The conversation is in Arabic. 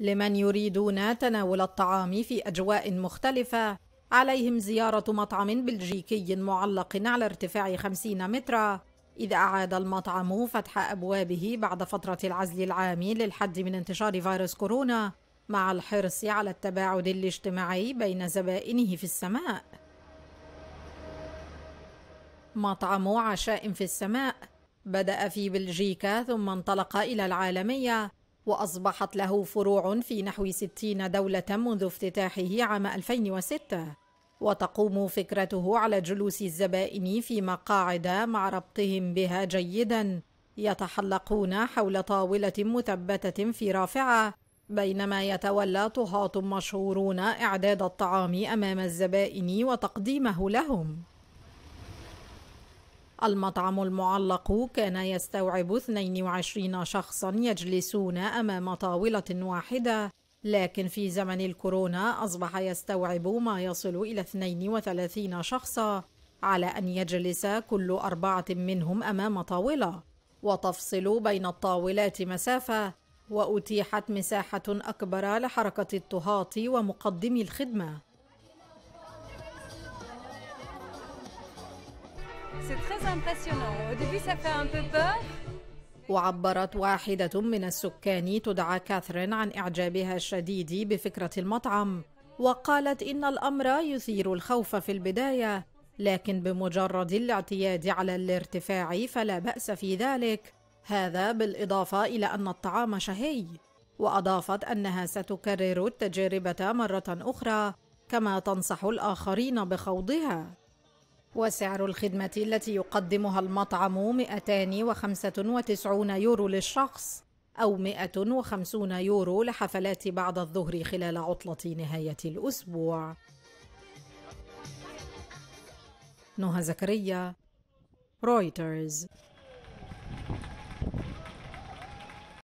لمن يريدون تناول الطعام في أجواء مختلفة عليهم زيارة مطعم بلجيكي معلق على ارتفاع 50 مترا إذا أعاد المطعم فتح أبوابه بعد فترة العزل العام للحد من انتشار فيروس كورونا مع الحرص على التباعد الاجتماعي بين زبائنه في السماء مطعم عشاء في السماء بدأ في بلجيكا ثم انطلق إلى العالمية وأصبحت له فروع في نحو 60 دولة منذ افتتاحه عام 2006 وتقوم فكرته على جلوس الزبائن في مقاعد مع ربطهم بها جيدا يتحلقون حول طاولة مثبتة في رافعة بينما يتولى طهاة مشهورون إعداد الطعام أمام الزبائن وتقديمه لهم المطعم المعلق كان يستوعب 22 شخصا يجلسون أمام طاولة واحدة لكن في زمن الكورونا أصبح يستوعب ما يصل إلى 32 شخصا على أن يجلس كل أربعة منهم أمام طاولة وتفصل بين الطاولات مسافة وأتيحت مساحة أكبر لحركة الطهاة ومقدمي الخدمة وعبرت واحدة من السكان تدعى كاثرين عن إعجابها الشديد بفكرة المطعم، وقالت إن الأمر يثير الخوف في البداية، لكن بمجرد الاعتياد على الارتفاع فلا بأس في ذلك، هذا بالإضافة إلى أن الطعام شهي، وأضافت أنها ستكرر التجربة مرة أخرى، كما تنصح الآخرين بخوضها. وسعر الخدمة التي يقدمها المطعم 295 يورو للشخص أو 150 يورو لحفلات بعد الظهر خلال عطلة نهاية الأسبوع نهى زكريا رويترز